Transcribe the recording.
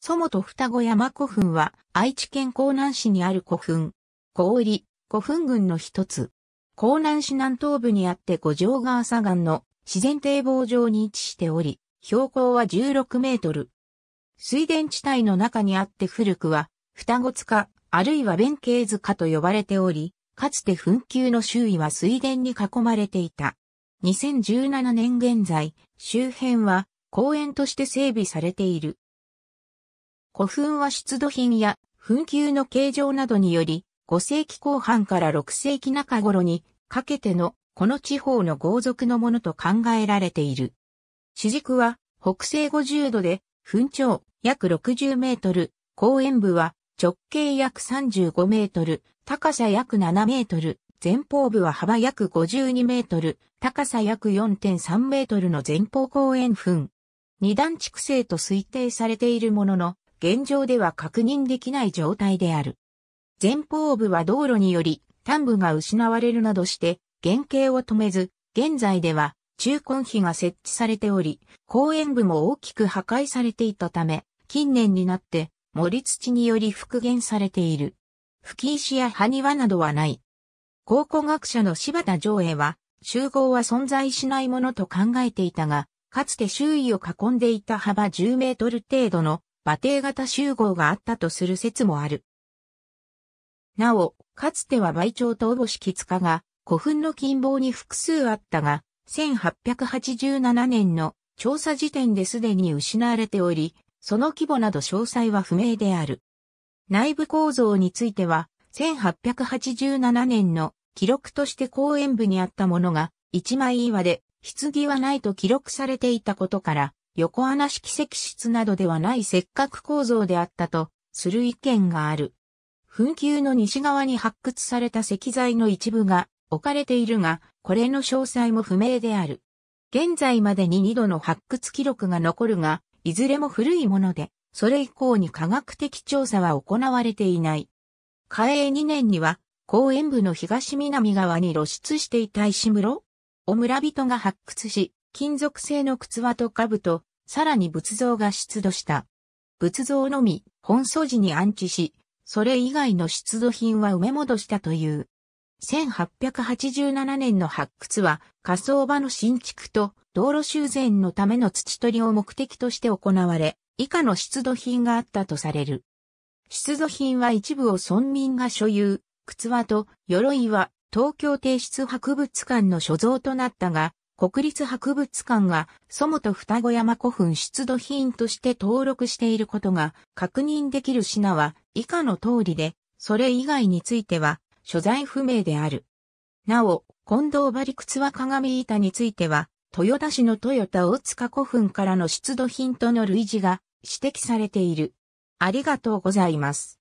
祖母双子山古墳は愛知県江南市にある古墳。小売古墳群の一つ。江南市南東部にあって五条川左岸の自然堤防上に位置しており、標高は16メートル。水田地帯の中にあって古くは双子塚、あるいは弁慶塚と呼ばれており、かつて墳丘の周囲は水田に囲まれていた。2017年現在、周辺は公園として整備されている。古墳は出土品や墳丘の形状などにより、5世紀後半から6世紀中頃にかけてのこの地方の豪族のものと考えられている。主軸は北西50度で、墳長約60メートル、公園部は直径約35メートル、高さ約7メートル、前方部は幅約52メートル、高さ約4.3メートルの前方公園墳。二段畜生と推定されているものの、現状では確認できない状態である。前方部は道路により、端部が失われるなどして、原型を止めず、現在では、中根碑が設置されており、公園部も大きく破壊されていたため、近年になって、森土により復元されている。吹石や埴輪などはない。考古学者の柴田上映は、集合は存在しないものと考えていたが、かつて周囲を囲んでいた幅10メートル程度の馬蹄型集合があったとする説もある。なお、かつては梅町とおぼきつ塚が古墳の近傍に複数あったが、1887年の調査時点ですでに失われており、その規模など詳細は不明である。内部構造については、1887年の記録として公園部にあったものが、一枚岩で、棺はないと記録されていたことから、横穴式石室などではない石く構造であったとする意見がある。墳丘の西側に発掘された石材の一部が置かれているが、これの詳細も不明である。現在までに2度の発掘記録が残るが、いずれも古いもので、それ以降に科学的調査は行われていない。嘉永2年には、公園部の東南側に露出していた石室を村人が発掘し、金属製の靴輪と兜、さらに仏像が出土した。仏像のみ、本素地に安置し、それ以外の出土品は埋め戻したという。1887年の発掘は、火葬場の新築と道路修繕のための土取りを目的として行われ、以下の出土品があったとされる。出土品は一部を村民が所有、靴輪と鎧は東京帝室博物館の所蔵となったが、国立博物館が、祖母と双子山古墳出土品として登録していることが確認できる品は以下の通りで、それ以外については、所在不明である。なお、近藤馬陸津は鏡板については、豊田市の豊田大塚古墳からの出土品との類似が指摘されている。ありがとうございます。